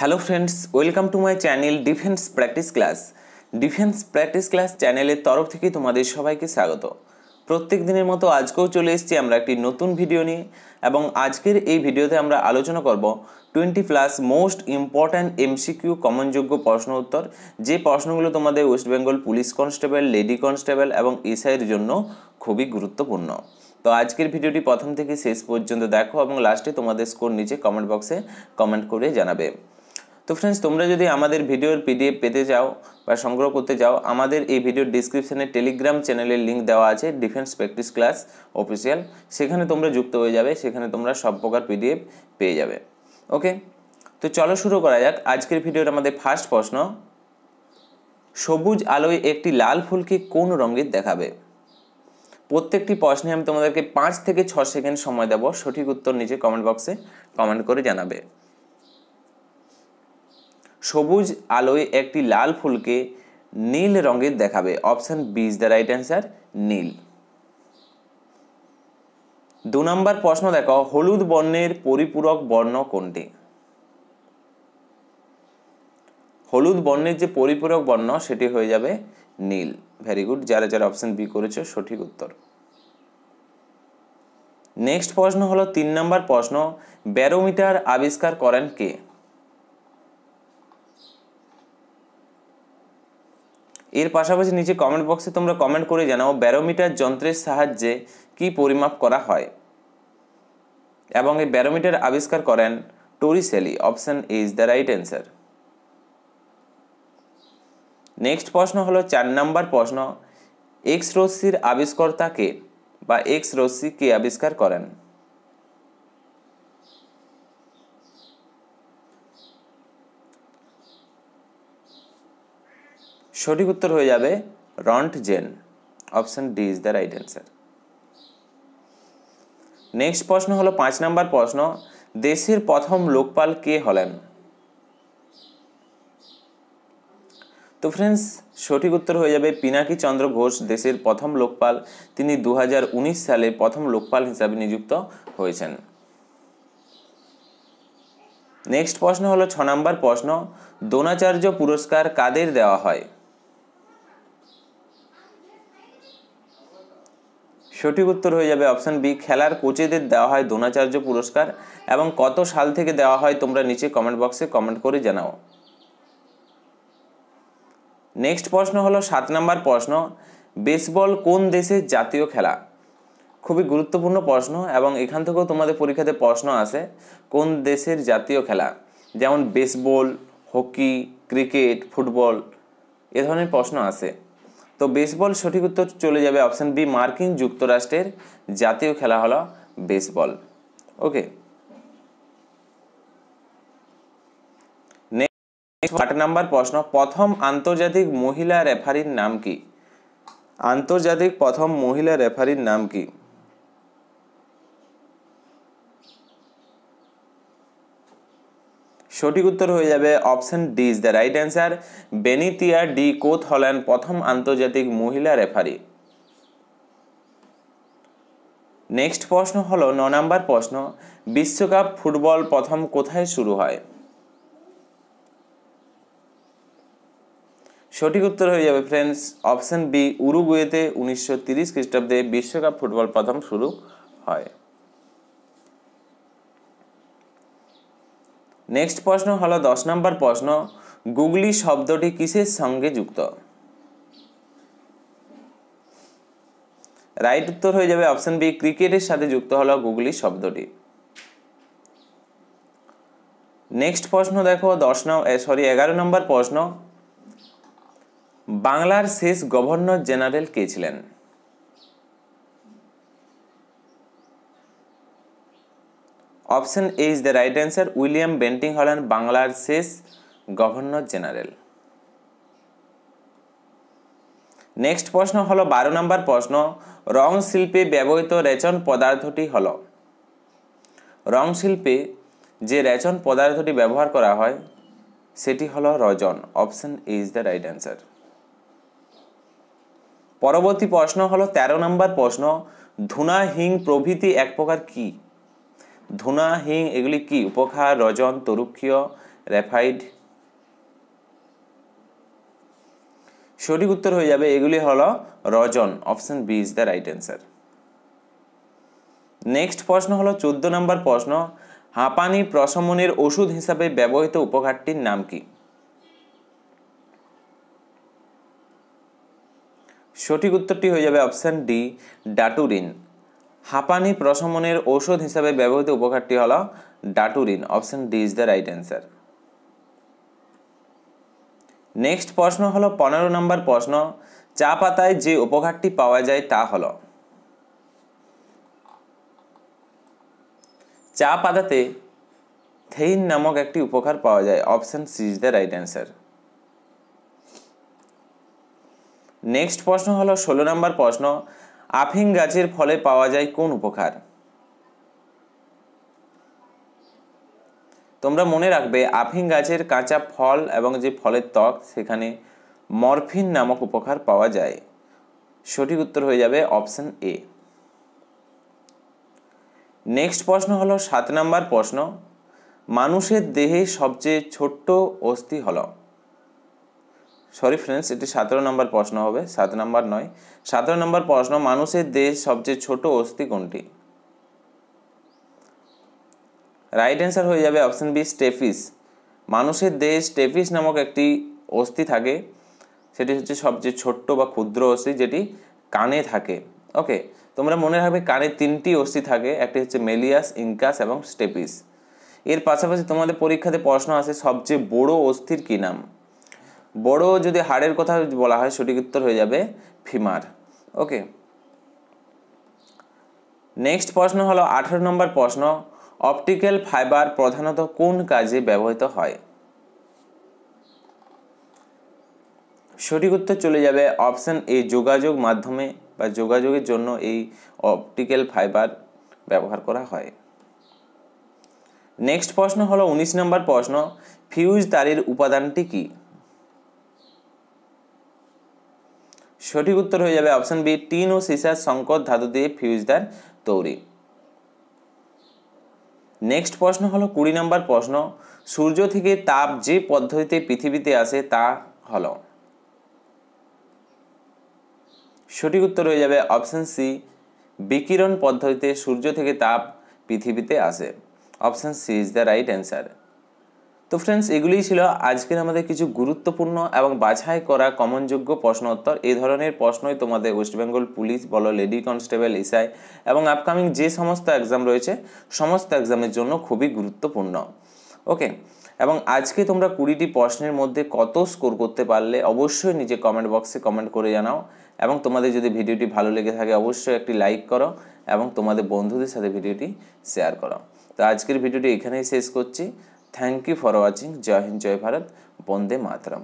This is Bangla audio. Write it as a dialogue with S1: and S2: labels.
S1: hello friends welcome to my channel defence practice class defence practice class চ্যানেলের তরফ থেকে তোমাদের সবাইকে স্বাগত প্রত্যেক দিনের মতো আজকেও চলে এসেছি আমরা একটি নতুন ভিডিও নিয়ে এবং আজকের এই ভিডিওতে আমরা আলোচনা করব twenty plus most important MCQ কমনযোগ্য প্রশ্ন উত্তর যে প্রশ্নগুলো তোমাদের West Bengal police constable lady constable এবং এসআইয়ের জন্য খুবই গুরুত্বপূর্ণ তো আজকের ভিডিওটি প্রথম থেকে শেষ পর্যন্ত দেখো এবং লাস্টে তোমাদের স্কোর নিচে কমেন্ট বক্সে কমেন্ট করে জানাবে তো ফ্রেন্ডস তোমরা যদি আমাদের ভিডিওর পিডিএফ পেতে চাও বা সংগ্রহ করতে চাও আমাদের এই ভিডিওর ডিসক্রিপশানে টেলিগ্রাম চ্যানেলের লিঙ্ক দেওয়া আছে ডিফেন্স প্র্যাকটিস ক্লাস অফিসিয়াল সেখানে তোমরা যুক্ত হয়ে যাবে সেখানে তোমরা সব প্রকার পিডিএফ পেয়ে যাবে ওকে তো চলো শুরু করা যাক আজকের ভিডিওর আমাদের ফার্স্ট প্রশ্ন সবুজ আলোয় একটি লাল ফুলকে কোন রঙের দেখাবে প্রত্যেকটি প্রশ্নে আমি তোমাদেরকে পাঁচ থেকে ছ সেকেন্ড সময় দেব সঠিক উত্তর নিচে কমেন্ট বক্সে কমেন্ট করে জানাবে সবুজ আলোয় একটি লাল ফুলকে নীল রঙের দেখাবে option B is the right answer নীল দু নম্বর প্রশ্ন দেখো হলুদ বর্ণের পরিপূরক বর্ণ কোনটি হলুদ বর্ণের যে পরিপূরক বর্ণ সেটি হয়ে যাবে নীল ভেরি গুড যারা যারা অপশান বি করেছে সঠিক উত্তর নেক্সট প্রশ্ন হলো তিন নম্বর প্রশ্ন ব্যারোমিটার আবিষ্কার করেন কে এর পাশাপাশি নিচে কমেন্ট বক্সে তোমরা কমেন্ট করে জানাও ব্যারোমিটার যন্ত্রের সাহায্যে কি পরিমাপ করা হয় এবং এই ব্যারোমিটার আবিষ্কার করেন Torricelli option is the right answer next প্রশ্ন হলো চার নাম্বার প্রশ্ন এক্স রশ্মির আবিষ্কর্তাকে বা এক্স রশ্মি কে আবিষ্কার করেন সঠিক উত্তর হয়ে যাবে Roentgen option D is the right answer next প্রশ্ন হলো পাঁচ নাম্বার প্রশ্ন দেশের প্রথম লোকপাল কে হলেন তো ফ্রেন্ডস সঠিক উত্তর হয়ে যাবে পিনাকি চন্দ্র ঘোষ দেশের প্রথম লোকপাল তিনি দু সালে প্রথম লোকপাল হিসাবে নিযুক্ত হয়েছেন নেক্সট প্রশ্ন হলো ছ নম্বর প্রশ্ন দ্রোণাচার্য পুরস্কার কাদের দেওয়া হয় সঠিক উত্তর হয়ে যাবে অপশান বি খেলার কোচেদের দেওয়া হয় দ্রোণাচার্য পুরস্কার এবং কত সাল থেকে দেওয়া হয় তোমরা নিচে কমেন্ট বক্সে কমেন্ট করে জানাও নেক্সট প্রশ্ন হলো সাত নম্বর প্রশ্ন বেসবল কোন দেশের জাতীয় খেলা খুবই গুরুত্বপূর্ণ প্রশ্ন এবং এখান থেকেও তোমাদের পরীক্ষাতে প্রশ্ন আসে কোন দেশের জাতীয় খেলা যেমন বেসবল হকি ক্রিকেট ফুটবল এ ধরনের প্রশ্ন আসে তো বেসবল সঠিক উত্তর চলে যাবে অপশান বি মার্কিন যুক্তরাষ্ট্রের জাতীয় খেলা হলো বেসবল ওকে নেক্সট আট নাম্বার প্রশ্ন প্রথম আন্তর্জাতিক মহিলা রেফারির নাম কি আন্তর্জাতিক প্রথম মহিলা রেফারির নাম কি সঠিক উত্তর হয়ে যাবে option D is the right answer বেনিতিয়া ডি কোথ হলেন প্রথম আন্তর্জাতিক মহিলা রেফারি নেক্সট প্রশ্ন হলো ন নাম্বার প্রশ্ন বিশ্বকাপ ফুটবল প্রথম কোথায় শুরু হয় সঠিক উত্তর হয়ে যাবে ফ্রেন্ডস অপশন বি উরুগুয়েতে উনিশশো তিরিশ খ্রিস্টাব্দে বিশ্বকাপ ফুটবল প্রথম শুরু হয় নেক্সট প্রশ্ন হল দশ নম্বর প্রশ্ন গুগলি শব্দটি কিসের সঙ্গে যুক্ত রাইট উত্তর হয়ে যাবে অপশন বি ক্রিকেটের সাথে যুক্ত হল গুগলি শব্দটি নেক্সট প্রশ্ন দেখো দশ নম্বর সরি এগারো নম্বর প্রশ্ন বাংলার শেষ গভর্নর জেনারেল কে ছিলেন option A is the right answer William Bentinck হলেন বাংলার শেষ গভর্নর জেনারেল নেক্সট প্রশ্ন হলো বারো নম্বর প্রশ্ন রং শিল্পে ব্যবহৃত রেচন পদার্থটি হল রং শিল্পে যে রেচন পদার্থটি ব্যবহার করা হয় সেটি হলো রজন option is the right answer পরবর্তী প্রশ্ন হলো ১৩ নম্বর প্রশ্ন ধুনা হিং প্রভৃতি এক প্রকার কী ধুনা হিং এগুলি কি উপখা রজন তরুক্ষীয় রেফাইড সঠিক উত্তর হয়ে যাবে এগুলি হল রজন option B is the right answer next প্রশ্ন হলো চোদ্দ নম্বর প্রশ্ন হাঁপানি প্রশমনের ওষুধ হিসাবে ব্যবহৃত উপঘাটটির নাম কি সঠিক উত্তরটি হয়ে যাবে অপশান ডি ডাটুরিন হাঁপানি প্রশমনের ঔষধ হিসাবে ব্যবহৃত উপকারটি হল ডাটুরিন option D is the right answer next প্রশ্ন হলো পনেরো নম্বর প্রশ্ন চা পাতায় যে উপকারটি পাওয়া যায় তা হলো চা পাতাতে থেইন নামক একটি উপকার পাওয়া যায় option C is the right answer next প্রশ্ন হলো ষোলো নম্বর প্রশ্ন আফিং গাছের ফলে পাওয়া যায় কোন উপকার তোমরা মনে রাখবে আফিং গাছের কাঁচা ফল এবং যে ফলের ত্বক সেখানে মরফিন নামক উপকার পাওয়া যায় সঠিক উত্তর হয়ে যাবে অপশন এ নেক্সট প্রশ্ন হলো সাত নাম্বার প্রশ্ন মানুষের দেহে সবচেয়ে ছোট্ট অস্থি হলো সরি ফ্রেন্ডস এটি সতেরো নম্বর প্রশ্ন হবে সাত নম্বর নয় সতেরো নম্বর প্রশ্ন মানুষের দেহ সবচেয়ে ছোট অস্থি কোনটি রাইট অ্যান্সার হয়ে যাবে অপশান বি স্টেফিস মানুষের দেশ স্টেফিস নামক একটি অস্থি থাকে সেটি হচ্ছে সবচেয়ে ছোট্ট বা ক্ষুদ্র অস্থি যেটি কানে থাকে ওকে তোমরা মনে রাখবে কানে তিনটি অস্থি থাকে একটি হচ্ছে মেলিয়াস ইনকাস এবং স্টেপিস এর পাশাপাশি তোমাদের পরীক্ষাতে প্রশ্ন আসে সবচেয়ে বড় অস্থির কী নাম বড় যদি হাড়ের কথা বলা হয় সঠিক উত্তর হয়ে যাবে ফিমার ওকে নেক্সট প্রশ্ন হলো আঠেরো নম্বর প্রশ্ন অপটিক্যাল ফাইবার প্রধানত কোন কাজে ব্যবহৃত হয় সঠিক উত্তর চলে যাবে অপশান এ যোগাযোগ মাধ্যমে বা যোগাযোগের জন্য এই অপটিক্যাল ফাইবার ব্যবহার করা হয় নেক্সট প্রশ্ন হলো উনিশ নম্বর প্রশ্ন ফিউজ তারের উপাদানটি কী সঠিক উত্তর হয়ে যাবে অপশান বি টিন ও সিসার সংকট ধাতু দিয়ে ফিউজদার তৈরি নেক্সট প্রশ্ন হলো কুড়ি নম্বর প্রশ্ন সূর্য থেকে তাপ যে পদ্ধতিতে পৃথিবীতে আসে তা হলো সঠিক উত্তর হয়ে যাবে অপশান সি বিকিরণ পদ্ধতিতে সূর্য থেকে তাপ পৃথিবীতে আসে option C is the right answer তো ফ্রেন্ডস এগুলিই ছিল আজকের আমাদের কিছু গুরুত্বপূর্ণ এবং বাছাই করা কমনযোগ্য উত্তর এই ধরনের প্রশ্নই তোমাদের ওয়েস্টবেঙ্গল পুলিশ বলো লেডি কনস্টেবল এসআই এবং আপকামিং যে সমস্ত এক্সাম রয়েছে সমস্ত এক্সামের জন্য খুবই গুরুত্বপূর্ণ ওকে এবং আজকে তোমরা কুড়িটি প্রশ্নের মধ্যে কত স্কোর করতে পারলে অবশ্যই নিজে কমেন্ট বক্সে কমেন্ট করে জানাও এবং তোমাদের যদি ভিডিওটি ভালো লেগে থাকে অবশ্যই একটি লাইক করো এবং তোমাদের বন্ধুদের সাথে ভিডিওটি শেয়ার করো তো আজকের ভিডিওটি এখানেই শেষ করছি থ্যাংক ইউ ফর ওয়াচিং জয় হিন্দ জয় ভারত বন্দে মাতরম